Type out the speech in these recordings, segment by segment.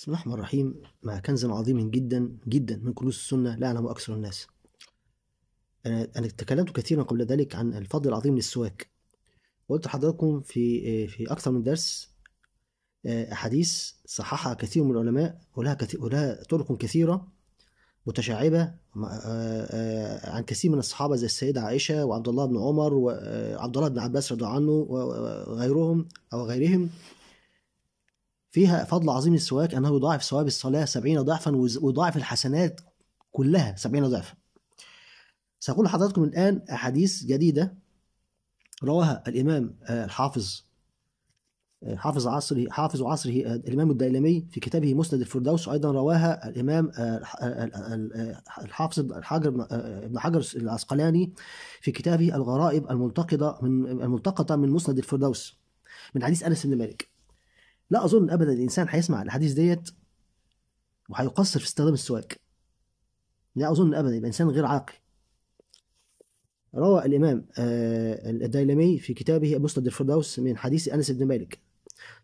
بسم الله الرحمن الرحيم مع كنز عظيم جدا جدا من كنوز السنة لا أعلم أكثر الناس أنا, أنا تكلمت كثيرا قبل ذلك عن الفضل العظيم للسواك وقلت لحضراتكم في في أكثر من درس آه، أحاديث صححها كثير من العلماء ولها كثير ولها طرق كثيرة متشعبة آه، آه، عن كثير من الصحابة زي السيدة عائشة وعبد الله بن عمر وعبد الله بن عباس رضي الله عنه وغيرهم أو غيرهم فيها فضل عظيم للسواك انه يضاعف ثواب الصلاه 70 ضعفا ويضاعف الحسنات كلها 70 ضعفا سأقول لحضراتكم الآن أحاديث جديدة رواها الإمام آه، الحافظ آه، حافظ عصره حافظ عصره آه، الإمام الديلمي في كتابه مسند الفردوس وأيضا رواها الإمام الحافظ الحجر ابن حجر العسقلاني في كتابه الغرائب الملتقطة من الملتقطة من مسند الفردوس من حديث أنس بن مالك لا اظن ابدا الانسان هيسمع الاحاديث ديت وهيقصر في استخدام السواك لا اظن ابدا يبقى انسان غير عاقل روى الامام آه، الديلمي في كتابه مسند الفردوس من حديث انس بن مالك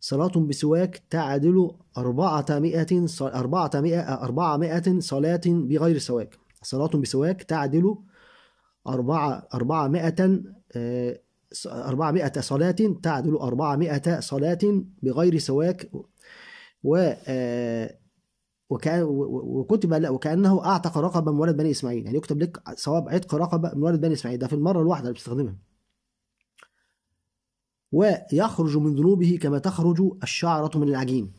صلاة بسواك تعادل 400 400 400 صلاة بغير سواك صلاة بسواك تعادل 4 400 400 صلاة تعدل 400 صلاة بغير سواك و آه، وكتب وكانه اعتق رقبه من ولد بني اسماعيل يعني يكتب لك ثواب عتق رقبه من ولد بني اسماعيل ده في المره الواحده اللي بتستخدمها ويخرج من ذنوبه كما تخرج الشعره من العجين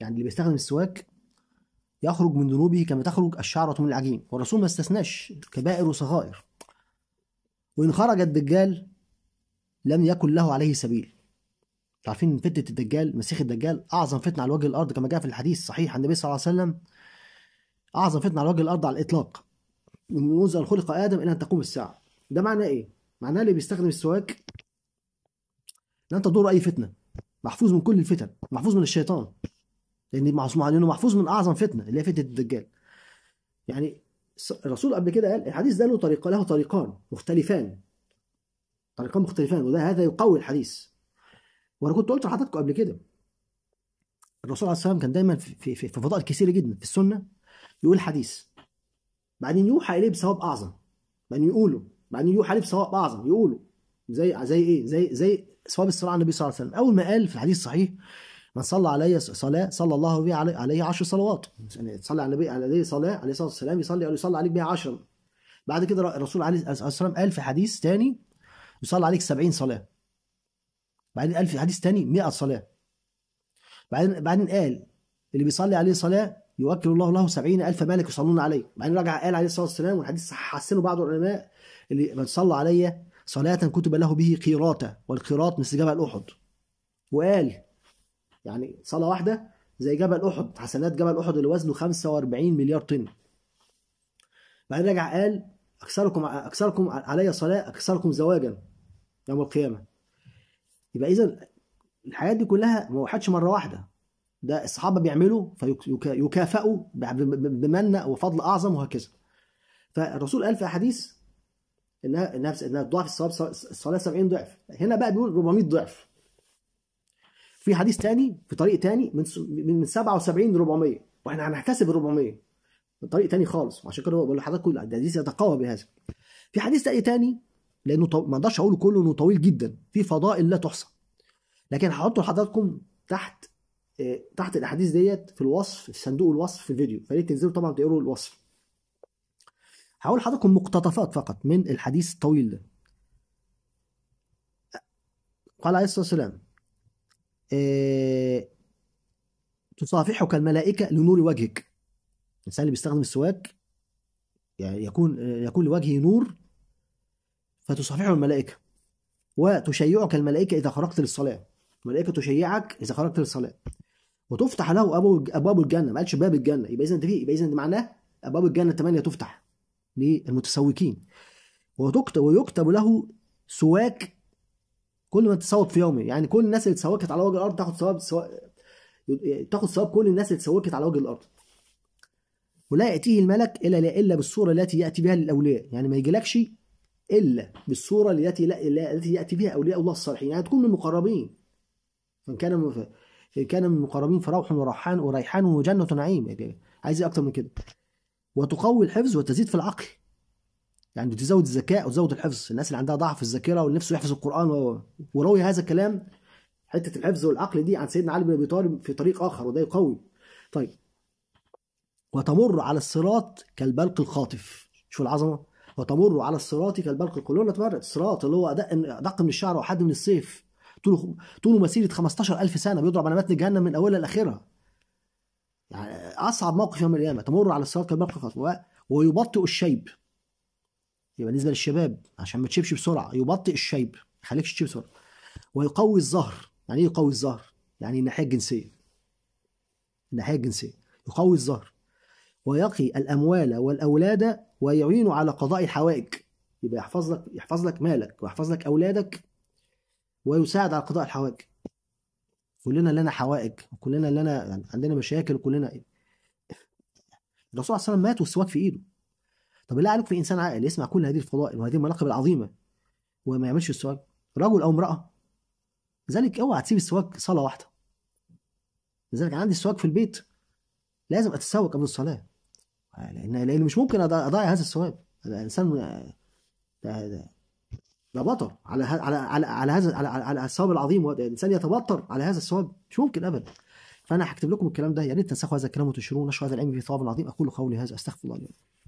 يعني اللي بيستخدم السواك يخرج من ذنوبه كما تخرج الشعره من العجين والرسول ما استثناش كبائر وصغائر وإن خرج الدجال لم يكن له عليه سبيل عارفين ان فتنه الدجال مسيح الدجال اعظم فتنه على وجه الارض كما جاء في الحديث صحيح عن النبي صلى الله عليه وسلم اعظم فتنه على وجه الارض على الاطلاق منذ ان خلق ادم الى ان تقوم الساعه ده معناه ايه معناه اللي بيستخدم السواك لن تدور اي فتنه محفوظ من كل الفتن محفوظ من الشيطان لان محفوظ من اعظم فتنه اللي هي فتنه الدجال يعني الرسول قبل كده قال الحديث ده له طريقه له طريقان مختلفان طريقان مختلفان وده هذا يقوي الحديث وانا كنت قلت لحضراتكم قبل كده الرسول عليه الصلاه والسلام كان دايما في في في فضائل كثيره جدا في السنه يقول حديث بعدين يوحى اليه بثواب اعظم بعدين يقوله بعدين يوحى اليه بثواب اعظم يقوله زي زي ايه زي زي ثواب الصلاه على النبي صلى الله عليه وسلم اول ما قال في الحديث الصحيح من صلى علي صلاة صلى الله بها عليه عشر صلوات يعني تصلي على النبي عليه صلاة عليه الصلاة والسلام يصلي أو يصلي عليك بها عشر بعد كده الرسول عليه الصلاة والسلام قال في حديث تاني يصلي عليك 70 صلاة بعدين قال في حديث تاني 100 صلاة بعدين بعدين قال اللي بيصلي عليه صلاة يوكل الله له 70000 ملك يصلون عليه بعدين رجع قال عليه الصلاة والسلام والحديث حسنه بعض العلماء اللي من صلى علي صلاة كتب له به قيراطة والقيراط مثل جبل أحد وقال يعني صلاه واحده زي جبل احد حسنات جبل احد اللي وزنه 45 مليار طن بعدين رجع قال اكثركم اكثركم علي صلاه اكثركم زواجا يوم القيامه يبقى اذا الحاجات دي كلها ما وحدش مره واحده ده الصحابه بيعملوا فيكافئوا بمن وفضل اعظم وهكذا فالرسول قال في احاديث انها انها ضعف الصلاه الصلاه 70 ضعف هنا بقى بيقول 400 ضعف في حديث تاني في طريق تاني من من 77 ل 400 واحنا هنحتسب ال 400 من طريق تاني خالص عشان كده بقول لحضرتك كل الحديث يتقوى بهذا في حديث تاني تاني لانه طو... ما اقدرش اقوله كله انه طويل جدا في فضائل لا تحصى لكن هحطه لحضراتكم تحت آه، تحت الاحاديث ديت في الوصف في صندوق الوصف في الفيديو فليه تنزلوا طبعا تقروا الوصف هقول لحضراتكم مقتطفات فقط من الحديث الطويل ده قال عليه الصلاه والسلام آه، تصافحك الملائكة لنور وجهك الإنسان اللي بيستخدم السواك يعني يكون آه، يكون لوجهه نور فتصافحه الملائكة وتشيعك الملائكة إذا خرجت للصلاة الملائكة تشيعك إذا خرجت للصلاة وتفتح له أبواب الجنة ما قالش باب الجنة يبقى إذا أنت في يبقى إذا معناه أبواب الجنة الثمانية تفتح وتكتب ويكتب له سواك كل ما تتسوق في يومي يعني كل الناس اللي اتسوقت على وجه الارض تاخد ثواب سواء تاخد ثواب كل الناس اللي اتسوقت على وجه الارض ولا ياتيه الملك الا الا بالصوره التي ياتي بها الاولياء يعني ما يجيلكش الا بالصوره التي التي ياتي بها اولياء الله الصالحين يعني تكون من المقربين فان كان من كان من المقربين فروح وريحان وريحان وجنه نعيم يعني عايز ايه اكتر من كده وتقوي الحفظ وتزيد في العقل يعني بتزود الذكاء وتزود الحفظ الناس اللي عندها ضعف في الذاكره واللي نفسه يحفظ القران و... وروي هذا الكلام حته الحفظ والعقل دي عن سيدنا علي بن ابي طالب في طريق اخر وده يقوي طيب وتمر على الصراط كالبلق الخاطف شوف العظمه وتمر على الصراط كالبلق القلوب اتمرت الصراط اللي هو ادق ادق من الشعر وحد من السيف طوله طوله مسيره 15000 سنه بيضرب على متن جهنم من اولها لاخرها يعني اصعب موقف يوم القيامه تمر على الصراط كالبلق الخاطف ويبطئ الشيب يبقى بالنسبه للشباب عشان ما تشيبش بسرعه يبطئ الشيب ما يخليكش تشيب بسرعه ويقوي الظهر يعني ايه يقوي الظهر يعني الناحيه الجنسيه الناحيه الجنسيه يقوي الظهر ويقي الاموال والاولاد ويعين على قضاء الحوائج يبقى يحفظ لك يحفظ لك مالك ويحفظ لك اولادك ويساعد على قضاء الحوائج كلنا لنا حوائج كلنا لنا يعني عندنا مشاكل كلنا إيه؟ الرسول صلى الله عليه وسلم مات والسواك في ايده طب لا عليك في انسان عاقل يسمع كل هذه الفضائل وهذه المناقب العظيمه وما يعملش السواك رجل او امراه لذلك اوعى تسيب السواك صلاه واحده لذلك عندي السواك في البيت لازم اتسوق قبل الصلاه لان لان مش ممكن اضيع هذا الثواب الانسان ده ده ده بطل على على على على هذا على على الثواب العظيم الانسان يتبطر على هذا الثواب مش ممكن ابدا فانا هكتب لكم الكلام ده يا ريت تنسخوا هذا الكلام وتنشروه ونشروا هذا العلم في ثواب عظيم اقول قولي هذا استغفر الله لي